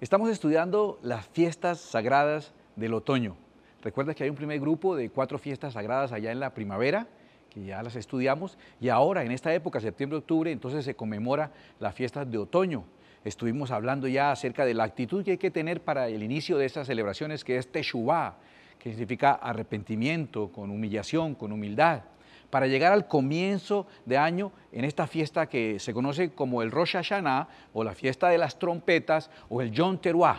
Estamos estudiando las fiestas sagradas del otoño. Recuerda que hay un primer grupo de cuatro fiestas sagradas allá en la primavera, que ya las estudiamos, y ahora en esta época, septiembre-octubre, entonces se conmemora las fiestas de otoño. Estuvimos hablando ya acerca de la actitud que hay que tener para el inicio de estas celebraciones, que es Teshuvah, que significa arrepentimiento, con humillación, con humildad para llegar al comienzo de año en esta fiesta que se conoce como el Rosh Hashanah o la fiesta de las trompetas o el Yom Teruah.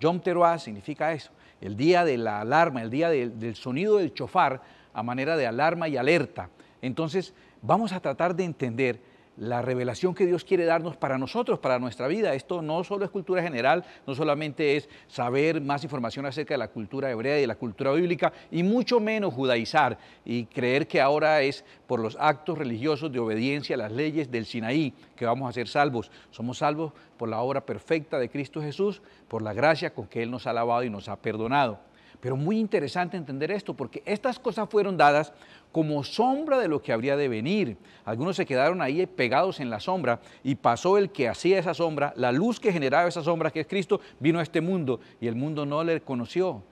Yom Teruah significa eso, el día de la alarma, el día del, del sonido del chofar a manera de alarma y alerta. Entonces, vamos a tratar de entender la revelación que Dios quiere darnos para nosotros, para nuestra vida. Esto no solo es cultura general, no solamente es saber más información acerca de la cultura hebrea y de la cultura bíblica, y mucho menos judaizar y creer que ahora es por los actos religiosos de obediencia a las leyes del Sinaí que vamos a ser salvos. Somos salvos por la obra perfecta de Cristo Jesús, por la gracia con que Él nos ha alabado y nos ha perdonado. Pero muy interesante entender esto, porque estas cosas fueron dadas como sombra de lo que habría de venir. Algunos se quedaron ahí pegados en la sombra y pasó el que hacía esa sombra, la luz que generaba esa sombra, que es Cristo, vino a este mundo y el mundo no le conoció.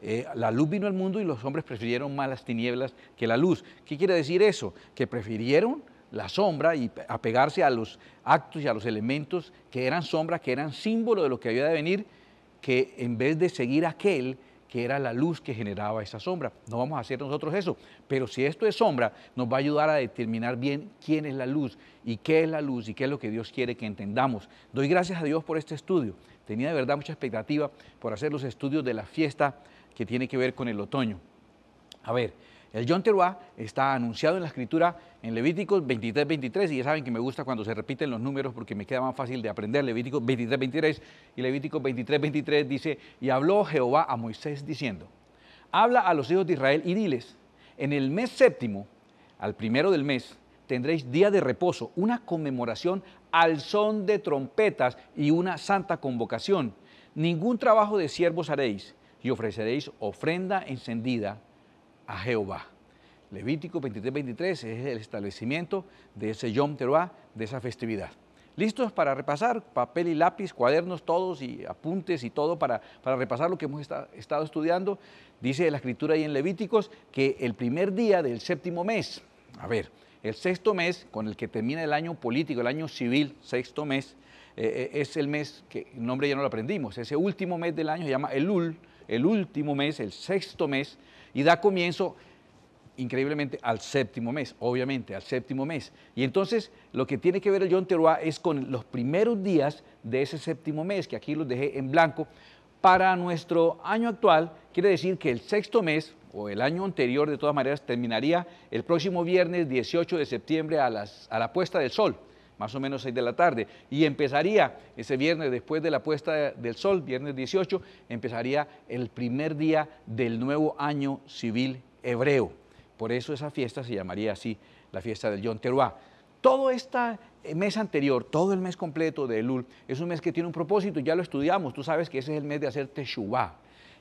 Eh, la luz vino al mundo y los hombres prefirieron más las tinieblas que la luz. ¿Qué quiere decir eso? Que prefirieron la sombra y apegarse a los actos y a los elementos que eran sombra, que eran símbolo de lo que había de venir, que en vez de seguir aquel que era la luz que generaba esa sombra. No vamos a hacer nosotros eso, pero si esto es sombra, nos va a ayudar a determinar bien quién es la luz y qué es la luz y qué es lo que Dios quiere que entendamos. Doy gracias a Dios por este estudio. Tenía de verdad mucha expectativa por hacer los estudios de la fiesta que tiene que ver con el otoño. A ver, el Yom Teruah está anunciado en la escritura en Levíticos 23, 23, y ya saben que me gusta cuando se repiten los números porque me queda más fácil de aprender. Levíticos 23, 23 y Levítico 23, 23 dice, y habló Jehová a Moisés diciendo, habla a los hijos de Israel y diles, en el mes séptimo, al primero del mes, tendréis día de reposo, una conmemoración al son de trompetas y una santa convocación. Ningún trabajo de siervos haréis y ofreceréis ofrenda encendida a Jehová. Levítico 23, 23 es el establecimiento de ese Yom Teruah, de esa festividad. ¿Listos para repasar? Papel y lápiz, cuadernos todos y apuntes y todo para, para repasar lo que hemos estado estudiando. Dice la escritura ahí en Levíticos que el primer día del séptimo mes, a ver, el sexto mes con el que termina el año político, el año civil, sexto mes, eh, eh, es el mes que el nombre ya no lo aprendimos, ese último mes del año se llama Elul, el último mes, el sexto mes y da comienzo increíblemente al séptimo mes, obviamente, al séptimo mes. Y entonces lo que tiene que ver el John Teruah es con los primeros días de ese séptimo mes, que aquí los dejé en blanco. Para nuestro año actual, quiere decir que el sexto mes, o el año anterior de todas maneras, terminaría el próximo viernes 18 de septiembre a, a la puesta del sol más o menos 6 de la tarde. Y empezaría ese viernes, después de la puesta del sol, viernes 18, empezaría el primer día del nuevo año civil hebreo. Por eso esa fiesta se llamaría así, la fiesta del Yom Teruah. Todo este eh, mes anterior, todo el mes completo de Elul, es un mes que tiene un propósito, ya lo estudiamos, tú sabes que ese es el mes de hacer Teshuvah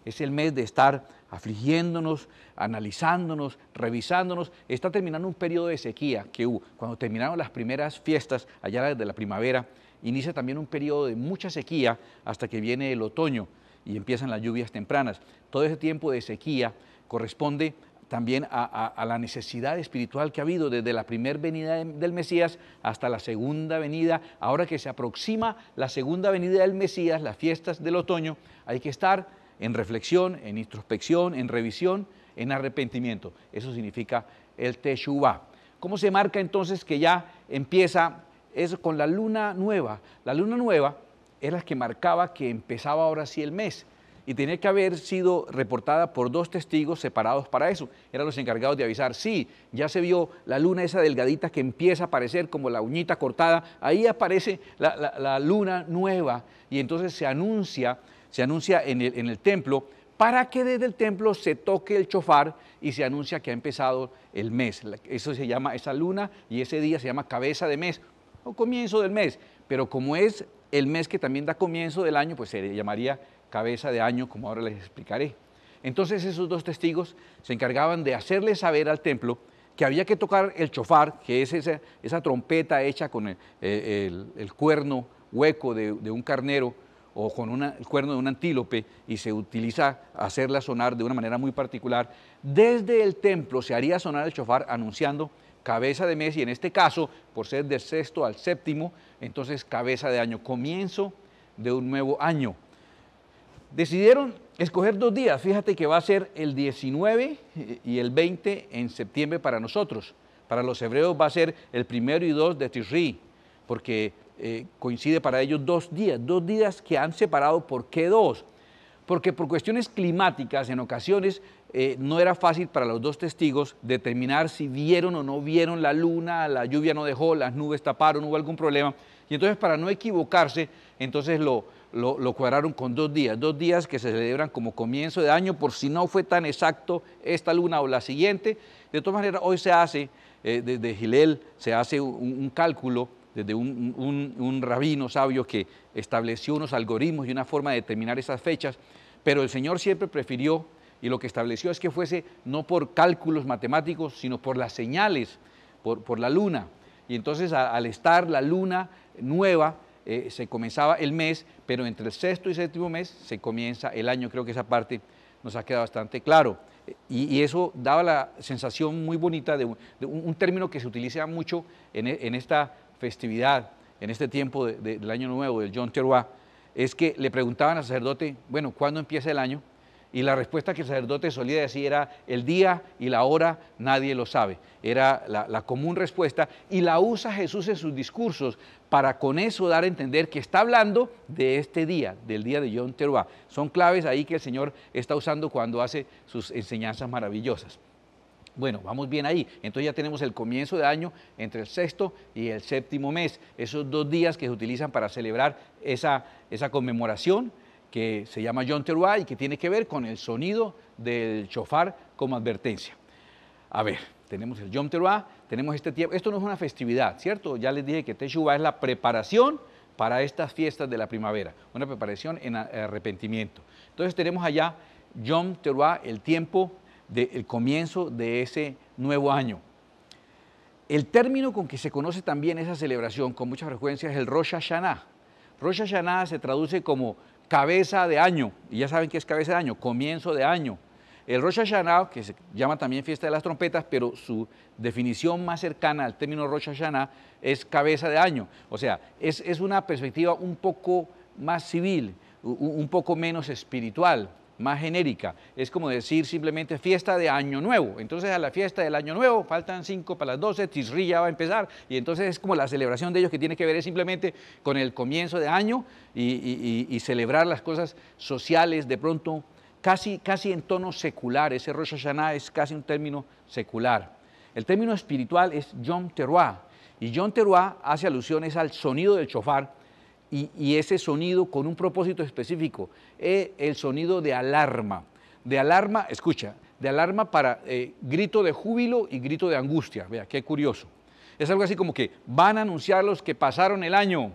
es el mes de estar afligiéndonos, analizándonos, revisándonos. Está terminando un periodo de sequía que hubo. Cuando terminaron las primeras fiestas, allá desde la primavera, inicia también un periodo de mucha sequía hasta que viene el otoño y empiezan las lluvias tempranas. Todo ese tiempo de sequía corresponde también a, a, la necesidad espiritual que ha habido desde la primera venida del Mesías hasta la segunda venida. Ahora que se aproxima la segunda venida del Mesías, las fiestas del otoño, hay que estar en reflexión, en introspección, en revisión, en arrepentimiento. Eso significa el Teshuvah. ¿Cómo se marca entonces que ya empieza Es con la luna nueva? La luna nueva es la que marcaba que empezaba ahora sí el mes y tenía que haber sido reportada por dos testigos separados para eso. Eran los encargados de avisar, sí, ya se vio la luna esa delgadita que empieza a aparecer como la uñita cortada, ahí aparece la luna nueva y entonces se anuncia se anuncia en el, templo para que desde el templo se toque el chofar y se anuncia que ha empezado el mes. Eso se llama esa luna y ese día se llama cabeza de mes o comienzo del mes. Pero como es el mes que también da comienzo del año, pues se llamaría cabeza de año, como ahora les explicaré. Entonces esos dos testigos se encargaban de hacerle saber al templo que había que tocar el chofar, que es esa, trompeta hecha con el, eh, cuerno hueco de un carnero o con el cuerno de un antílope y se utiliza hacerla sonar de una manera muy particular. Desde el templo se haría sonar el chofar anunciando cabeza de mes y en este caso, por ser del sexto al séptimo, entonces cabeza de año, comienzo de un nuevo año. Decidieron escoger dos días, fíjate que va a ser el 19 y el 20 en septiembre para nosotros. Para los hebreos va a ser el primero y dos de Tishri, porque eh, coincide para ellos dos días, dos días que han separado. ¿Por qué dos? Porque por cuestiones climáticas en ocasiones eh, no era fácil para los dos testigos determinar si vieron o no vieron la luna, la lluvia no dejó, las nubes taparon, hubo algún problema. Y entonces para no equivocarse, entonces lo, lo, cuadraron con dos días, dos días que se celebran como comienzo de año, por si no fue tan exacto esta luna o la siguiente. De todas maneras, hoy se hace, eh, desde Gilel, se hace un cálculo desde un, rabino sabio que estableció unos algoritmos y una forma de determinar esas fechas, pero el Señor siempre prefirió y lo que estableció es que fuese no por cálculos matemáticos, sino por las señales, por, la luna. Y entonces al estar la luna nueva, eh, se comenzaba el mes, pero entre el sexto y séptimo mes se comienza el año. Creo que esa parte nos ha quedado bastante claro. Y, eso daba la sensación muy bonita de, un, término que se utiliza mucho en, esta festividad, en este tiempo del Año Nuevo, del John Teruá, es que le preguntaban al sacerdote, bueno, ¿cuándo empieza el año? Y la respuesta que el sacerdote solía decir era, el día y la hora nadie lo sabe. Era la, común respuesta y la usa Jesús en sus discursos para con eso dar a entender que está hablando de este día, del día de John Teruá. Son claves ahí que el Señor está usando cuando hace sus enseñanzas maravillosas. Bueno, vamos bien ahí. Entonces ya tenemos el comienzo de año entre el sexto y el séptimo mes, esos dos días que se utilizan para celebrar esa, esa conmemoración que se llama Yom Teruah y que tiene que ver con el sonido del chofar como advertencia. A ver, tenemos el Yom Teruah, tenemos este tiempo. Esto no es una festividad, ¿cierto? Ya les dije que Teshuvah es la preparación para estas fiestas de la primavera, una preparación en arrepentimiento. Entonces tenemos allá Yom Teruah, el tiempo del comienzo de ese nuevo año. El término con que se conoce también esa celebración con mucha frecuencia es el Rosh Hashanah. Rosh Hashanah se traduce como cabeza de año, y ya saben que es cabeza de año, comienzo de año. El Rosh Hashanah, que se llama también fiesta de las trompetas, pero su definición más cercana al término Rosh Hashanah es cabeza de año. O sea, es, una perspectiva un poco más civil, un poco menos espiritual más genérica. Es como decir simplemente fiesta de Año Nuevo. Entonces a la fiesta del Año Nuevo faltan cinco para las doce, tisrilla va a empezar. Y entonces es como la celebración de ellos que tiene que ver es simplemente con el comienzo de año y, celebrar las cosas sociales de pronto casi, casi en tono secular. Ese Rosh Hashanah es casi un término secular. El término espiritual es Yom Teruah. Y Yom Teruah hace alusiones al sonido del chofar y, ese sonido con un propósito específico, eh, el sonido de alarma, de alarma, escucha, de alarma para eh, grito de júbilo y grito de angustia, vea, qué curioso. Es algo así como que van a anunciar los que pasaron el año.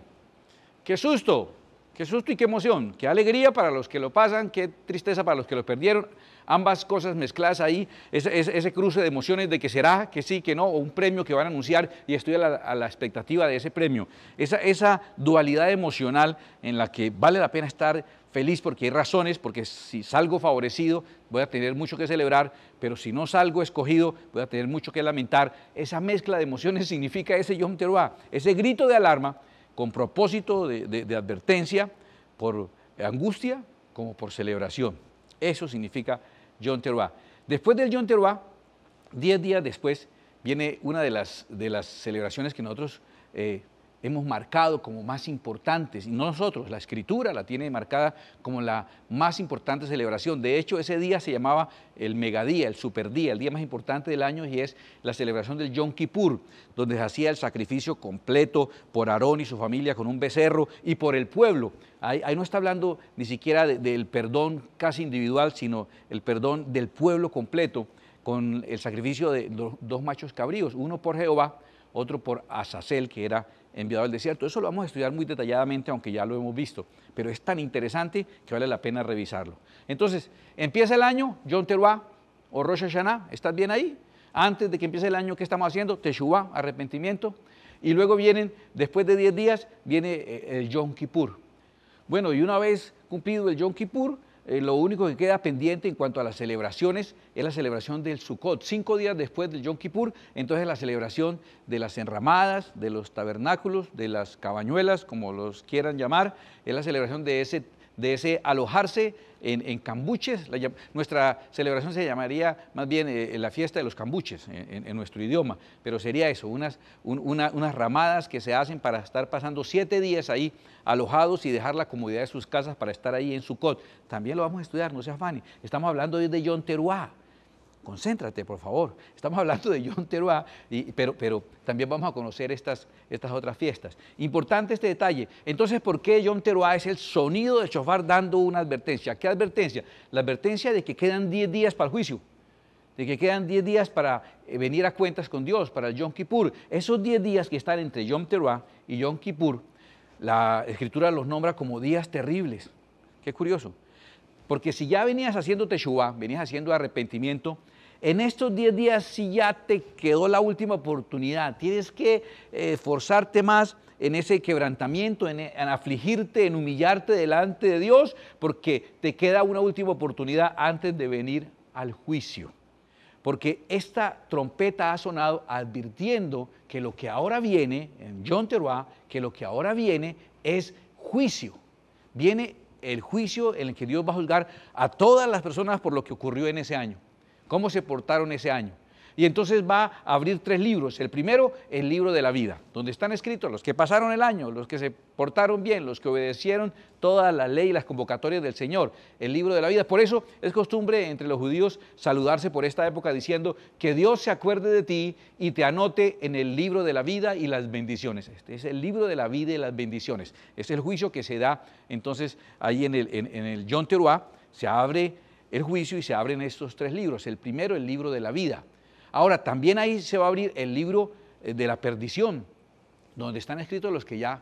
¡Qué susto! ¡Qué susto y qué emoción! ¡Qué alegría para los que lo pasan! ¡Qué tristeza para los que lo perdieron! ambas cosas mezcladas ahí, ese, cruce de emociones de que será, que sí, que no, o un premio que van a anunciar y estoy a la, expectativa de ese premio. Esa, dualidad emocional en la que vale la pena estar feliz porque hay razones, porque si salgo favorecido voy a tener mucho que celebrar, pero si no salgo escogido voy a tener mucho que lamentar. Esa mezcla de emociones significa ese Yom Teruah, ese grito de alarma con propósito de, de advertencia por angustia como por celebración. Eso significa John Después del John Teruah, diez días después, viene una de las, de las celebraciones que nosotros eh, hemos marcado como más importantes. Y nosotros, la escritura la tiene marcada como la más importante celebración. De hecho, ese día se llamaba el megadía, el superdía, el día más importante del año y es la celebración del Yom Kippur, donde se hacía el sacrificio completo por Aarón y su familia con un becerro y por el pueblo. Ahí, no está hablando ni siquiera del perdón casi individual, sino el perdón del pueblo completo con el sacrificio de dos machos cabríos, uno por Jehová, otro por Azazel, que era enviado al desierto. Eso lo vamos a estudiar muy detalladamente, aunque ya lo hemos visto, pero es tan interesante que vale la pena revisarlo. Entonces, empieza el año, John Teruah o Rosh Hashanah, ¿estás bien ahí? Antes de que empiece el año, ¿qué estamos haciendo? Teshuvah, arrepentimiento. Y luego vienen, después de 10 días, viene eh, el Yom Kippur. Bueno, y una vez cumplido el Yom Kippur, eh, lo único que queda pendiente en cuanto a las celebraciones es la celebración del Sukkot, cinco días después del Yom Kippur, entonces la celebración de las enramadas, de los tabernáculos, de las cabañuelas, como los quieran llamar, es la celebración de ese, de ese alojarse en, cambuches. nuestra celebración se llamaría más bien eh, eh, la fiesta de los cambuches eh, en, nuestro idioma, pero sería eso, unas, ramadas que se hacen para estar pasando siete días ahí alojados y dejar la comodidad de sus casas para estar ahí en su cot. También lo vamos a estudiar, no se Fanny. Estamos hablando hoy de John concéntrate, por favor. Estamos hablando de Yom Teruá, pero, pero, también vamos a conocer estas, estas, otras fiestas. Importante este detalle. Entonces, ¿por qué Yom Teruá es el sonido de chofar dando una advertencia? ¿Qué advertencia? La advertencia de que quedan 10 días para el juicio, de que quedan 10 días para eh, venir a cuentas con Dios, para el Yom Kippur. Esos 10 días que están entre Yom Teruá y Yom Kippur, la Escritura los nombra como días terribles. Qué curioso. Porque si ya venías haciendo teshuva, venías haciendo arrepentimiento, en estos 10 días si ya te quedó la última oportunidad. Tienes que eh, esforzarte más en ese quebrantamiento, en, afligirte, en humillarte delante de Dios, porque te queda una última oportunidad antes de venir al juicio. Porque esta trompeta ha sonado advirtiendo que lo que ahora viene, en John Teruah, que lo que ahora viene es juicio. Viene el juicio en el que Dios va a juzgar a todas las personas por lo que ocurrió en ese año cómo se portaron ese año. Y entonces va a abrir tres libros. El primero, el libro de la vida, donde están escritos los que pasaron el año, los que se portaron bien, los que obedecieron toda la ley y las convocatorias del Señor. El libro de la vida. Por eso es costumbre entre los judíos saludarse por esta época diciendo que Dios se acuerde de ti y te anote en el libro de la vida y las bendiciones. Este es el libro de la vida y las bendiciones. es el juicio que se da entonces ahí en el, en el John Teruá. Se abre el juicio y se abren estos tres libros. El primero, el libro de la vida. Ahora, también ahí se va a abrir el libro eh, de la perdición, donde están escritos los que ya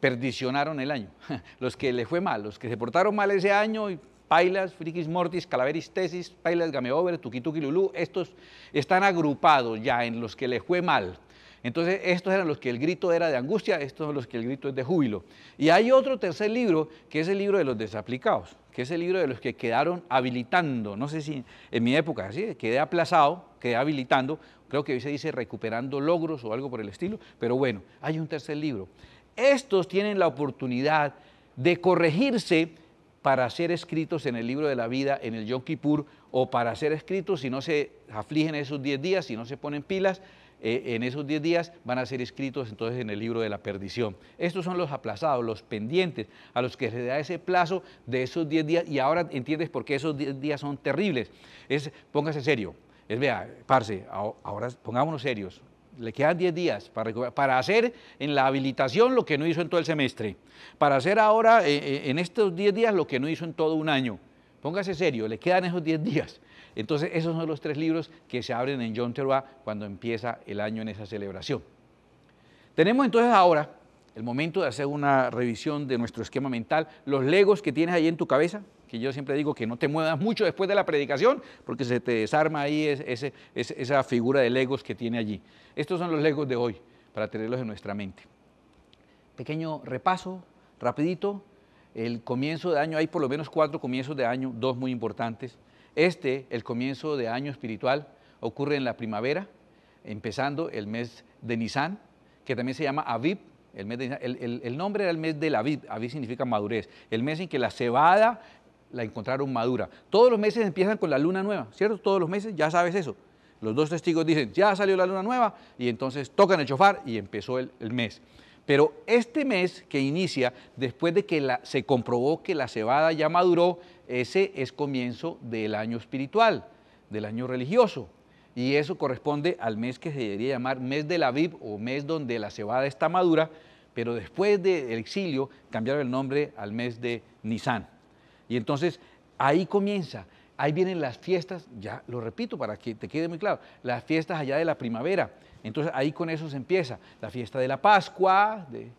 perdicionaron el año, los que le fue mal, los que se portaron mal ese año y Pailas, Frikis Mortis, Calaveris Tesis, Pailas Gameover, Tukituki Lulú, estos están agrupados ya en los que le fue mal. Entonces, estos eran los que el grito era de angustia, estos son los que el grito es de júbilo. Y hay otro tercer libro, que es el libro de los desaplicados que es el libro de los que quedaron habilitando, no sé si en mi época, así, quedé aplazado, quedé habilitando, creo que hoy se dice recuperando logros o algo por el estilo, pero bueno, hay un tercer libro. Estos tienen la oportunidad de corregirse para ser escritos en el libro de la vida, en el Yom Kippur, o para ser escritos si no se afligen esos 10 días, si no se ponen pilas, eh, en esos 10 días van a ser escritos entonces en el libro de la perdición. Estos son los aplazados, los pendientes, a los que se da ese plazo de esos 10 días y ahora entiendes por qué esos 10 días son terribles. Es, póngase serio, es vea, parce, ahora pongámonos serios, le quedan 10 días para, para, hacer en la habilitación lo que no hizo en todo el semestre, para hacer ahora eh, eh, en estos 10 días lo que no hizo en todo un año. Póngase serio, le quedan esos 10 días. Entonces, esos son los tres libros que se abren en John Teruah cuando empieza el año en esa celebración. Tenemos entonces ahora el momento de hacer una revisión de nuestro esquema mental, los legos que tienes ahí en tu cabeza, que yo siempre digo que no te muevas mucho después de la predicación, porque se te desarma ahí esa figura de legos que tiene allí. Estos son los legos de hoy, para tenerlos en nuestra mente. Pequeño repaso, rapidito, el comienzo de año, hay por lo menos cuatro comienzos de año, dos muy importantes. Este, el comienzo de año espiritual, ocurre en la primavera, empezando el mes de Nisan, que también se llama Aviv. El, mes El, nombre era el mes del Aviv. Aviv significa madurez. El mes en que la cebada la encontraron madura. Todos los meses empiezan con la luna nueva, ¿cierto? Todos los meses, ya sabes eso. Los dos testigos dicen, ya salió la luna nueva, y entonces tocan el chofar y empezó el, mes. Pero este mes que inicia, después de que se comprobó que la cebada ya maduró, ese es comienzo del año espiritual, del año religioso. Y eso corresponde al mes que se debería llamar mes de la bib o mes donde la cebada está madura, pero después del exilio cambiaron el nombre al mes de Nisan. Y entonces ahí comienza, ahí vienen las fiestas, ya lo repito para que te quede muy claro, las fiestas allá de la primavera. Entonces ahí con eso se empieza, la fiesta de la Pascua, de,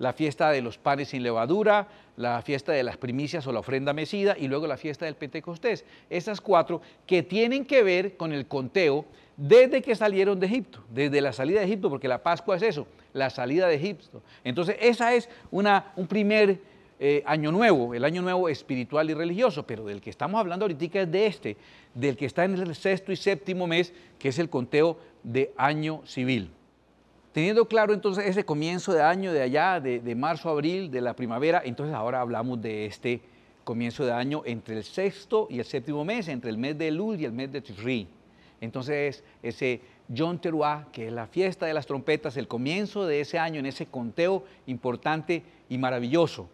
la fiesta de los panes sin levadura, la fiesta de las primicias o la ofrenda mesida y luego la fiesta del Pentecostés. Esas cuatro que tienen que ver con el conteo desde que salieron de Egipto, desde la salida de Egipto, porque la Pascua es eso, la salida de Egipto. Entonces, esa es un primer eh, año nuevo, el año nuevo espiritual y religioso, pero del que estamos hablando ahorita es de este, del que está en el sexto y séptimo mes, que es el conteo de año civil. Teniendo claro entonces ese comienzo de año de allá, de, marzo a abril, de la primavera, entonces ahora hablamos de este comienzo de año entre el sexto y el séptimo mes, entre el mes de Elul y el mes de Tifri. Entonces, ese John Teruá, que es la fiesta de las trompetas, el comienzo de ese año en ese conteo importante y maravilloso.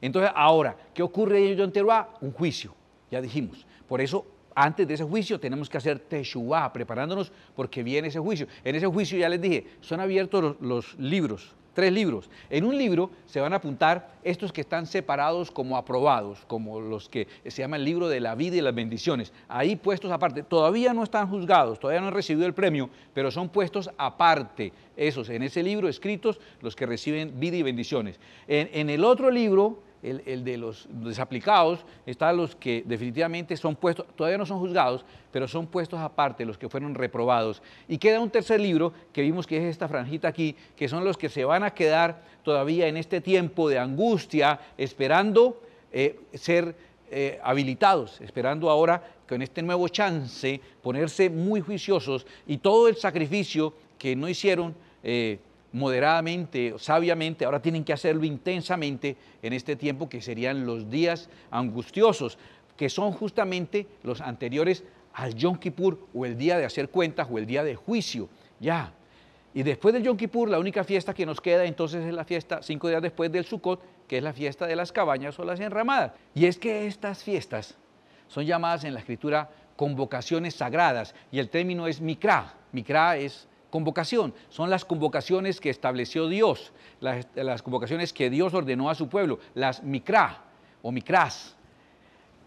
Entonces, ahora, ¿qué ocurre en John Teruá? Un juicio, ya dijimos. Por eso, antes de ese juicio tenemos que hacer teshuvá preparándonos porque viene ese juicio. En ese juicio ya les dije, son abiertos los, libros, tres libros. En un libro se van a apuntar estos que están separados como aprobados, como los que se llama el libro de la vida y las bendiciones. Ahí puestos aparte, todavía no están juzgados, todavía no han recibido el premio, pero son puestos aparte, esos, en ese libro escritos, los que reciben vida y bendiciones. en el otro libro el, de los desaplicados, están los que definitivamente son puestos, todavía no son juzgados, pero son puestos aparte, los que fueron reprobados. Y queda un tercer libro que vimos que es esta franjita aquí, que son los que se van a quedar todavía en este tiempo de angustia, esperando eh, ser... Eh, habilitados, esperando ahora con este nuevo chance ponerse muy juiciosos y todo el sacrificio que no hicieron eh, moderadamente, sabiamente, ahora tienen que hacerlo intensamente en este tiempo que serían los días angustiosos, que son justamente los anteriores al Yom Kippur o el día de hacer cuentas o el día de juicio. Ya. Y después del Yom Kippur, la única fiesta que nos queda entonces es la fiesta cinco días después del Sukkot, que es la fiesta de las cabañas o las enramadas. Y es que estas fiestas son llamadas en la escritura convocaciones sagradas y el término es mikra. Mikra es convocación. Son las convocaciones que estableció Dios, las, convocaciones que Dios ordenó a su pueblo, las micrá o micrás.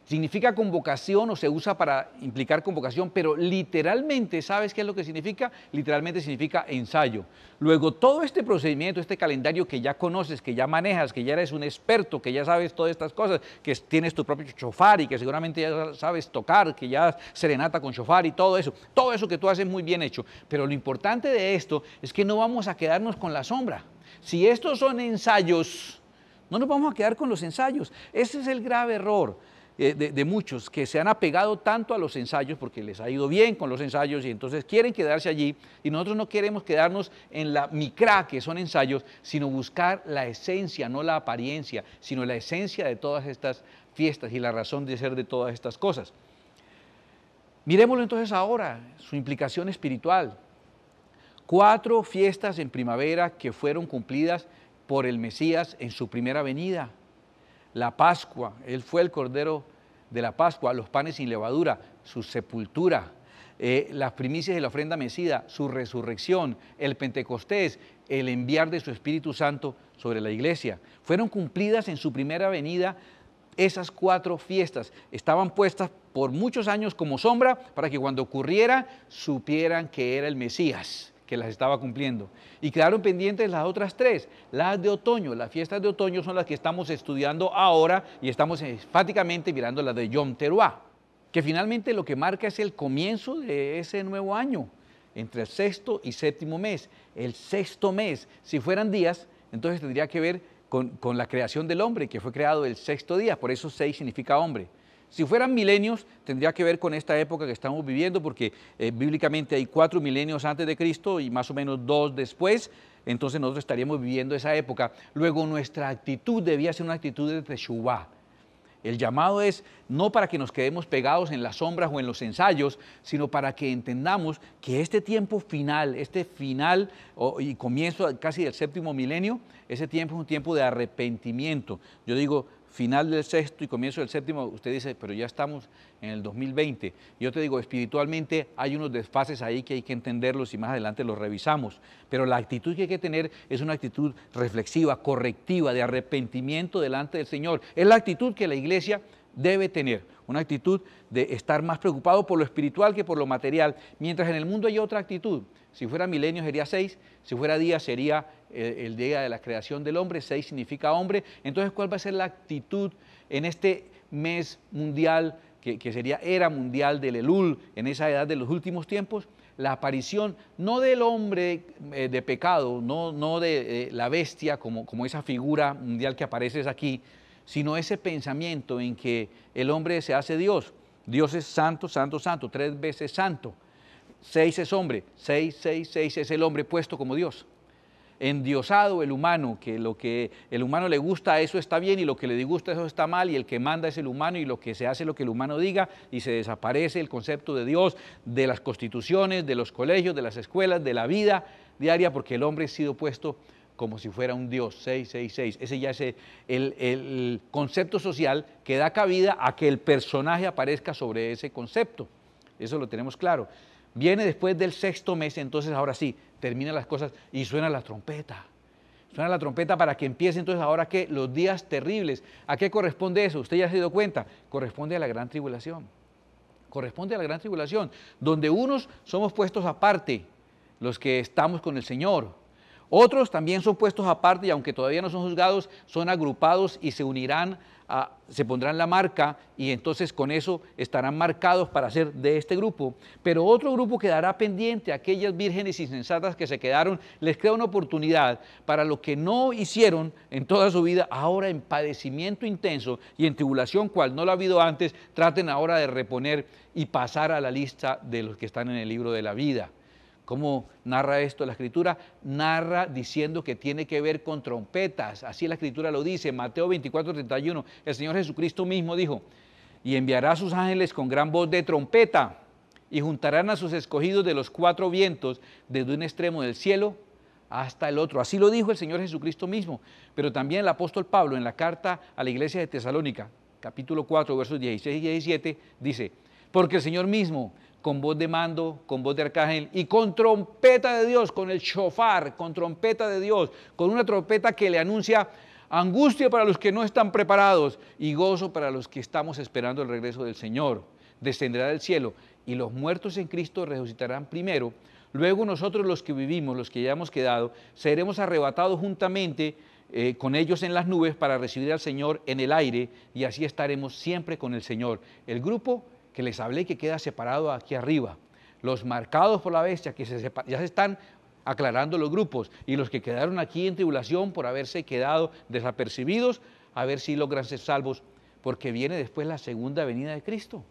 Significa convocación o se usa para implicar convocación, pero literalmente, ¿sabes qué es lo que significa? Literalmente significa ensayo. Luego, todo este procedimiento, este calendario que ya conoces, que ya manejas, que ya eres un experto, que ya sabes todas estas cosas, que tienes tu propio chofar y que seguramente ya sabes tocar, que ya serenata con chofar y todo eso, todo eso que tú haces muy bien hecho. Pero lo importante de esto es que no vamos a quedarnos con la sombra. Si estos son ensayos, no nos vamos a quedar con los ensayos. Ese es el grave error. Eh, de, muchos que se han apegado tanto a los ensayos porque les ha ido bien con los ensayos y entonces quieren quedarse allí y nosotros no queremos quedarnos en la micra que son ensayos, sino buscar la esencia, no la apariencia, sino la esencia de todas estas fiestas y la razón de ser de todas estas cosas. Miremoslo entonces ahora, su implicación espiritual. Cuatro fiestas en primavera que fueron cumplidas por el Mesías en su primera venida la Pascua, Él fue el Cordero de la Pascua, los panes sin levadura, su sepultura, eh, las primicias de la ofrenda mesida, su resurrección, el Pentecostés, el enviar de su Espíritu Santo sobre la iglesia. Fueron cumplidas en su primera venida esas cuatro fiestas. Estaban puestas por muchos años como sombra para que cuando ocurriera supieran que era el Mesías que las estaba cumpliendo. Y quedaron pendientes las otras tres, las de otoño. Las fiestas de otoño son las que estamos estudiando ahora y estamos enfáticamente mirando las de Yom Teruah, que finalmente lo que marca es el comienzo de ese nuevo año, entre el sexto y séptimo mes. El sexto mes, si fueran días, entonces tendría que ver con, con la creación del hombre, que fue creado el sexto día, por eso seis significa hombre. Si fueran milenios, tendría que ver con esta época que estamos viviendo, porque eh, bíblicamente hay cuatro milenios antes de Cristo y más o menos dos después. Entonces nosotros estaríamos viviendo esa época. Luego nuestra actitud debía ser una actitud de Teshuvah. El llamado es no para que nos quedemos pegados en las sombras o en los ensayos, sino para que entendamos que este tiempo final, este final y comienzo casi del séptimo milenio, ese tiempo es un tiempo de arrepentimiento. Yo digo, final del sexto y comienzo del séptimo, usted dice, pero ya estamos en el 2020. Yo te digo, espiritualmente hay unos desfases ahí que hay que entenderlos y más adelante los revisamos, pero la actitud que hay que tener es una actitud reflexiva, correctiva, de arrepentimiento delante del Señor. Es la actitud que la iglesia debe tener, una actitud de estar más preocupado por lo espiritual que por lo material, mientras en el mundo hay otra actitud si fuera milenio sería seis, si fuera día sería eh, el día de la creación del hombre, seis significa hombre. Entonces, ¿cuál va a ser la actitud en este mes mundial, que, sería era mundial del Elul, en esa edad de los últimos tiempos? la aparición no del hombre eh, de pecado, no, no de eh, la bestia como, como, esa figura mundial que aparece aquí, sino ese pensamiento en que el hombre se hace Dios. Dios es santo, santo, santo, tres veces santo. Seis es hombre, seis, seis, seis es el hombre puesto como Dios. Endiosado el humano, que lo que el humano le gusta, eso está bien, y lo que le disgusta, eso está mal, y el que manda es el humano, y lo que se hace, lo que el humano diga, y se desaparece el concepto de Dios, de las constituciones, de los colegios, de las escuelas, de la vida diaria, porque el hombre ha sido puesto como si fuera un Dios, 666. Ese ya es el, concepto social que da cabida a que el personaje aparezca sobre ese concepto. Eso lo tenemos claro. Viene después del sexto mes, entonces ahora sí, terminan las cosas y suena la trompeta. Suena la trompeta para que empiece entonces ahora que los días terribles. ¿A qué corresponde eso? Usted ya se dio cuenta. Corresponde a la gran tribulación. Corresponde a la gran tribulación, donde unos somos puestos aparte, los que estamos con el Señor. Otros también son puestos aparte y aunque todavía no son juzgados, son agrupados y se unirán Ah, se pondrán la marca y entonces con eso estarán marcados para ser de este grupo. Pero otro grupo quedará pendiente, aquellas vírgenes insensatas que se quedaron, les crea una oportunidad para lo que no hicieron en toda su vida, ahora en padecimiento intenso y en tribulación cual no lo ha habido antes, traten ahora de reponer y pasar a la lista de los que están en el libro de la vida. ¿Cómo narra esto la escritura? Narra diciendo que tiene que ver con trompetas. Así la escritura lo dice. Mateo 24, 31. El Señor Jesucristo mismo dijo, y enviará a sus ángeles con gran voz de trompeta y juntarán a sus escogidos de los cuatro vientos desde un extremo del cielo hasta el otro. Así lo dijo el Señor Jesucristo mismo. Pero también el apóstol Pablo en la carta a la iglesia de Tesalónica, capítulo 4, versos 16 y 17, dice, porque el Señor mismo con voz de mando, con voz de arcángel y con trompeta de Dios, con el shofar, con trompeta de Dios, con una trompeta que le anuncia angustia para los que no están preparados y gozo para los que estamos esperando el regreso del Señor. Descenderá del cielo y los muertos en Cristo resucitarán primero. Luego nosotros los que vivimos, los que ya hemos quedado, seremos arrebatados juntamente eh, con ellos en las nubes para recibir al Señor en el aire y así estaremos siempre con el Señor. El grupo que les hablé que queda separado aquí arriba. Los marcados por la bestia, que se ya se están aclarando los grupos, y los que quedaron aquí en tribulación por haberse quedado desapercibidos, a ver si logran ser salvos, porque viene después la segunda venida de Cristo.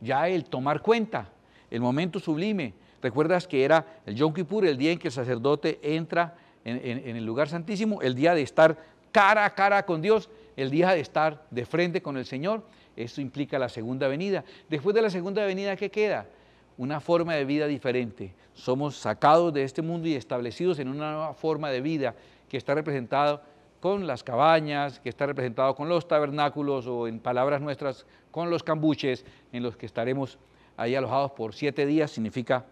Ya el tomar cuenta, el momento sublime. ¿Recuerdas que era el Yom Kippur, el día en que el sacerdote entra en el lugar santísimo, el día de estar cara a cara con Dios, el día de estar de frente con el Señor, eso implica la segunda venida. Después de la segunda venida, ¿qué queda? Una forma de vida diferente. Somos sacados de este mundo y establecidos en una nueva forma de vida que está representada con las cabañas, que está representado con los tabernáculos o en palabras nuestras, con los cambuches, en los que estaremos ahí alojados por siete días, significa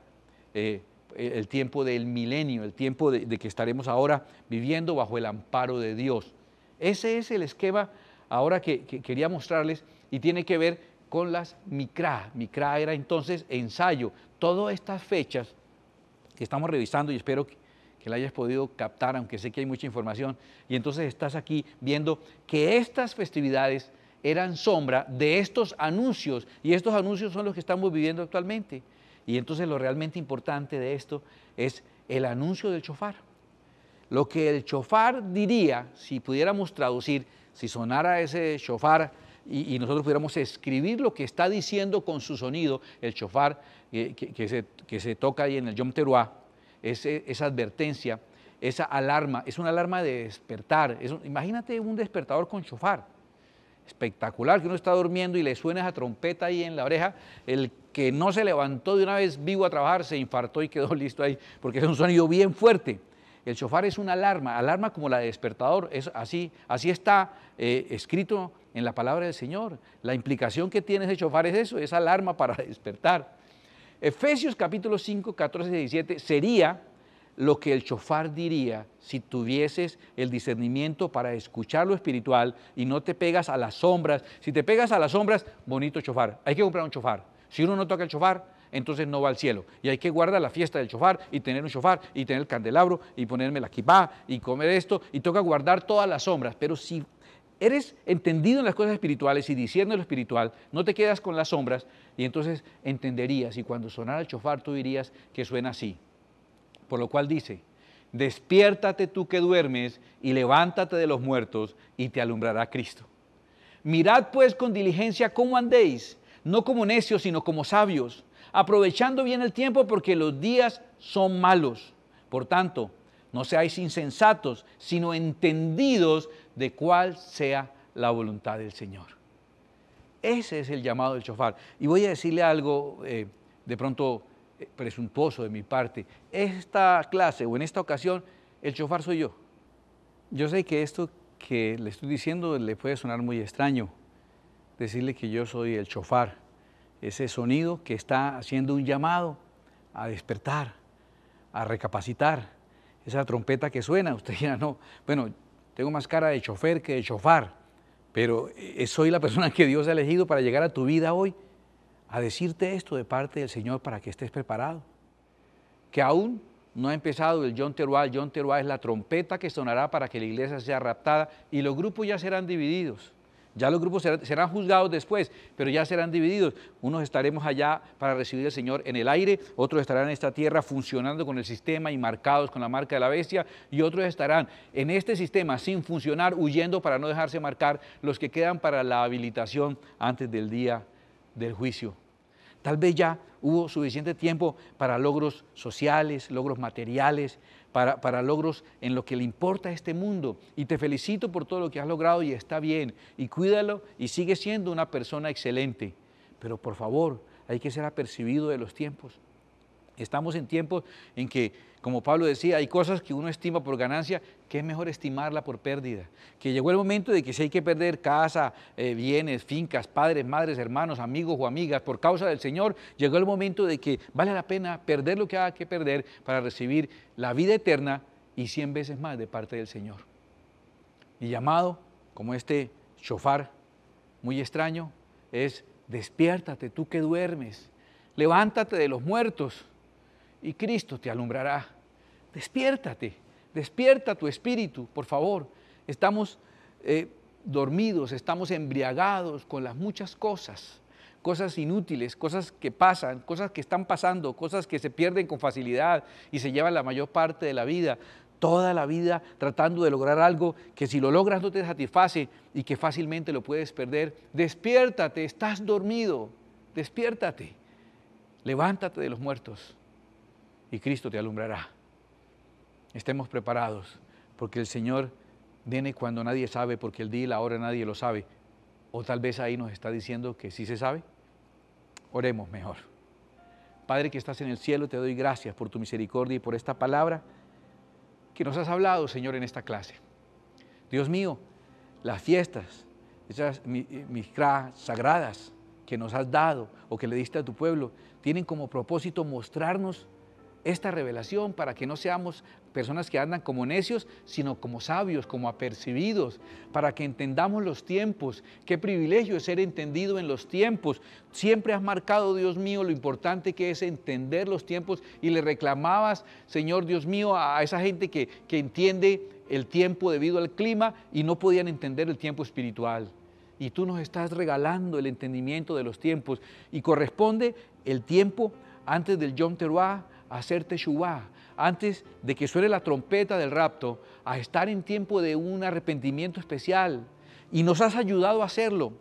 eh, el tiempo del milenio, el tiempo de, que estaremos ahora viviendo bajo el amparo de Dios. Ese es el esquema ahora que quería mostrarles y tiene que ver con las micra. Micra era entonces ensayo. Todas estas fechas que estamos revisando y espero que, que la hayas podido captar, aunque sé que hay mucha información, y entonces estás aquí viendo que estas festividades eran sombra de estos anuncios, y estos anuncios son los que estamos viviendo actualmente. Y entonces lo realmente importante de esto es el anuncio del chofar. Lo que el chofar diría, si pudiéramos traducir, si sonara ese chofar, y, nosotros pudiéramos escribir lo que está diciendo con su sonido el chofar que, se, toca ahí en el Yom teruá e, esa advertencia, esa alarma, es una alarma de despertar. imagínate un despertador con chofar, Espectacular que uno está durmiendo y le suena esa trompeta ahí en la oreja. El que no se levantó de una vez vivo a trabajar se infartó y quedó listo ahí, porque es un sonido bien fuerte. El chofar es una alarma, alarma como la de despertador, es así, así está eh, escrito en la palabra del Señor. La implicación que tiene ese chofar es eso, es alarma para despertar. Efesios capítulo 5, 14 y 17 sería lo que el chofar diría si tuvieses el discernimiento para escuchar lo espiritual y no te pegas a las sombras. Si te pegas a las sombras, bonito chofar. Hay que comprar un chofar. Si uno no toca el chofar, entonces no va al cielo. Y hay que guardar la fiesta del chofar... y tener un chofar... y tener el candelabro y ponerme la kipá y comer esto y toca guardar todas las sombras. Pero si eres entendido en las cosas espirituales y diciendo lo espiritual, no te quedas con las sombras y entonces entenderías y cuando sonara el chofar... tú dirías que suena así. Por lo cual dice, despiértate tú que duermes y levántate de los muertos y te alumbrará Cristo. Mirad pues con diligencia cómo andéis no como necios, sino como sabios, aprovechando bien el tiempo porque los días son malos. Por tanto, no seáis insensatos, sino entendidos de cuál sea la voluntad del Señor. Ese es el llamado del chofar. Y voy a decirle algo eh, de pronto eh, presuntuoso de mi parte. Esta clase o en esta ocasión, el chofar soy yo. Yo sé que esto que le estoy diciendo le puede sonar muy extraño, decirle que yo soy el chofar, ese sonido que está haciendo un llamado a despertar, a recapacitar, esa trompeta que suena, usted dirá, no, bueno, tengo más cara de chofer que de chofar, pero eh, soy la persona que Dios ha elegido para llegar a tu vida hoy, a decirte esto de parte del Señor para que estés preparado, que aún no ha empezado el John Teruá. John Teruá es la trompeta que sonará para que la iglesia sea raptada y los grupos ya serán divididos. Ya los grupos serán, juzgados después, pero ya serán divididos. Unos estaremos allá para recibir al Señor en el aire, otros estarán en esta tierra funcionando con el sistema y marcados con la marca de la bestia, y otros estarán en este sistema sin funcionar, huyendo para no dejarse marcar los que quedan para la habilitación antes del día del juicio. Tal vez ya hubo suficiente tiempo para logros sociales, logros materiales, para, logros en lo que le importa a este mundo. Y te felicito por todo lo que has logrado y está bien. Y cuídalo y sigue siendo una persona excelente. Pero por favor, hay que ser apercibido de los tiempos. Estamos en tiempos en que como Pablo decía, hay cosas que uno estima por ganancia que es mejor estimarla por pérdida. Que llegó el momento de que si hay que perder casa, eh, bienes, fincas, padres, madres, hermanos, amigos o amigas por causa del Señor, llegó el momento de que vale la pena perder lo que haya que perder para recibir la vida eterna y cien veces más de parte del Señor. Mi llamado, como este chofar muy extraño, es despiértate tú que duermes, levántate de los muertos y Cristo te alumbrará. Despiértate, despierta tu espíritu, por favor. Estamos eh, dormidos, estamos embriagados con las muchas cosas, cosas inútiles, cosas que pasan, cosas que están pasando, cosas que se pierden con facilidad y se llevan la mayor parte de la vida toda la vida tratando de lograr algo que si lo logras no te satisface y que fácilmente lo puedes perder. Despiértate, estás dormido, despiértate, levántate de los muertos y Cristo te alumbrará estemos preparados, porque el Señor viene cuando nadie sabe, porque el día y la hora nadie lo sabe. O tal vez ahí nos está diciendo que sí se sabe. Oremos mejor. Padre que estás en el cielo, te doy gracias por tu misericordia y por esta palabra que nos has hablado, Señor, en esta clase. Dios mío, las fiestas, esas miscras eh, sagradas que nos has dado o que le diste a tu pueblo, tienen como propósito mostrarnos esta revelación para que no seamos personas que andan como necios, sino como sabios, como apercibidos, para que entendamos los tiempos. Qué privilegio es ser entendido en los tiempos. Siempre has marcado, Dios mío, lo importante que es entender los tiempos y le reclamabas, Señor Dios mío, a esa gente que, que entiende el tiempo debido al clima y no podían entender el tiempo espiritual. Y tú nos estás regalando el entendimiento de los tiempos y corresponde el tiempo antes del Yom Teruah, Hacerte hacer antes de que suene la trompeta del rapto, a estar en tiempo de un arrepentimiento especial. Y nos has ayudado a hacerlo.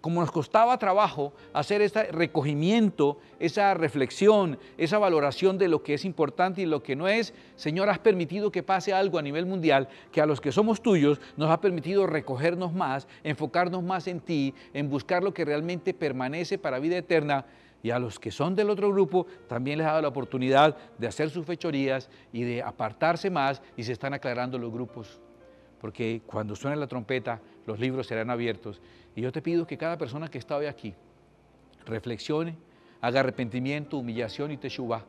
Como nos costaba trabajo hacer este recogimiento, esa reflexión, esa valoración de lo que es importante y lo que no es, Señor, has permitido que pase algo a nivel mundial que a los que somos tuyos nos ha permitido recogernos más, enfocarnos más en ti, en buscar lo que realmente permanece para vida eterna y a los que son del otro grupo también les ha dado la oportunidad de hacer sus fechorías y de apartarse más y se están aclarando los grupos. Porque cuando suene la trompeta, los libros serán abiertos. Y yo te pido que cada persona que está hoy aquí reflexione, haga arrepentimiento, humillación y teshuva,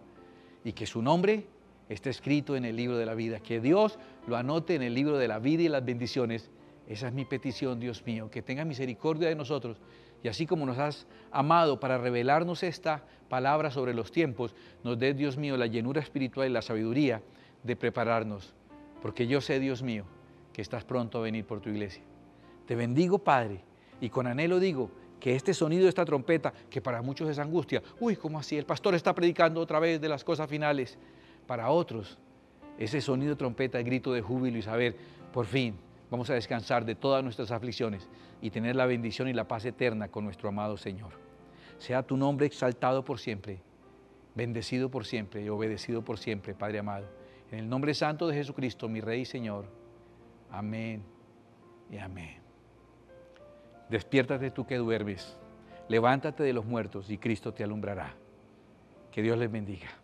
y que su nombre esté escrito en el libro de la vida, que Dios lo anote en el libro de la vida y las bendiciones. Esa es mi petición, Dios mío, que tenga misericordia de nosotros y así como nos has amado para revelarnos esta palabra sobre los tiempos, nos des, Dios mío, la llenura espiritual y la sabiduría de prepararnos. Porque yo sé, Dios mío, que estás pronto a venir por tu iglesia. Te bendigo, Padre, y con anhelo digo que este sonido de esta trompeta, que para muchos es angustia, uy, ¿cómo así? El pastor está predicando otra vez de las cosas finales. Para otros, ese sonido de trompeta, el grito de júbilo y saber, por fin, vamos a descansar de todas nuestras aflicciones y tener la bendición y la paz eterna con nuestro amado Señor. Sea tu nombre exaltado por siempre, bendecido por siempre y obedecido por siempre, Padre amado. En el nombre santo de Jesucristo, mi Rey y Señor. Amén y amén. Despiértate tú que duermes, levántate de los muertos y Cristo te alumbrará. Que Dios les bendiga.